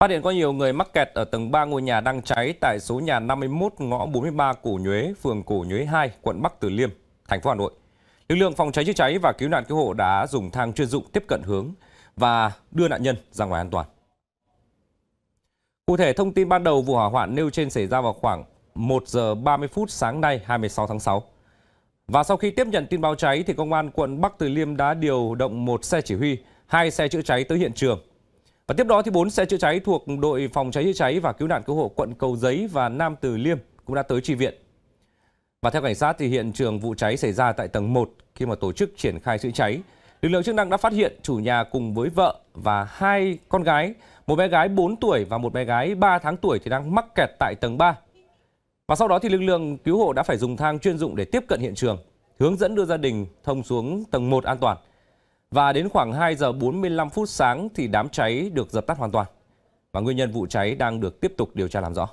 Phát hiện có nhiều người mắc kẹt ở tầng 3 ngôi nhà đang cháy tại số nhà 51 ngõ 43 củ Nhuế, phường củ Nhuế 2, quận Bắc Từ Liêm, thành phố Hà Nội. Lực lượng phòng cháy chữa cháy và cứu nạn cứu hộ đã dùng thang chuyên dụng tiếp cận hướng và đưa nạn nhân ra ngoài an toàn. Cụ thể, thông tin ban đầu vụ hỏa hoạn nêu trên xảy ra vào khoảng 1 giờ 30 phút sáng nay 26 tháng 6. Và sau khi tiếp nhận tin báo cháy thì công an quận Bắc Từ Liêm đã điều động một xe chỉ huy, hai xe chữa cháy tới hiện trường và tiếp đó thì bốn xe chữa cháy thuộc đội phòng cháy chữa cháy và cứu nạn cứu hộ quận Cầu Giấy và Nam Từ Liêm cũng đã tới tri viện. Và theo cảnh sát thì hiện trường vụ cháy xảy ra tại tầng 1 khi mà tổ chức triển khai chữa cháy. Lực lượng chức năng đã phát hiện chủ nhà cùng với vợ và hai con gái, một bé gái 4 tuổi và một bé gái 3 tháng tuổi thì đang mắc kẹt tại tầng 3. Và sau đó thì lực lượng cứu hộ đã phải dùng thang chuyên dụng để tiếp cận hiện trường, hướng dẫn đưa gia đình thông xuống tầng 1 an toàn. Và đến khoảng 2 giờ 45 phút sáng thì đám cháy được dập tắt hoàn toàn. Và nguyên nhân vụ cháy đang được tiếp tục điều tra làm rõ.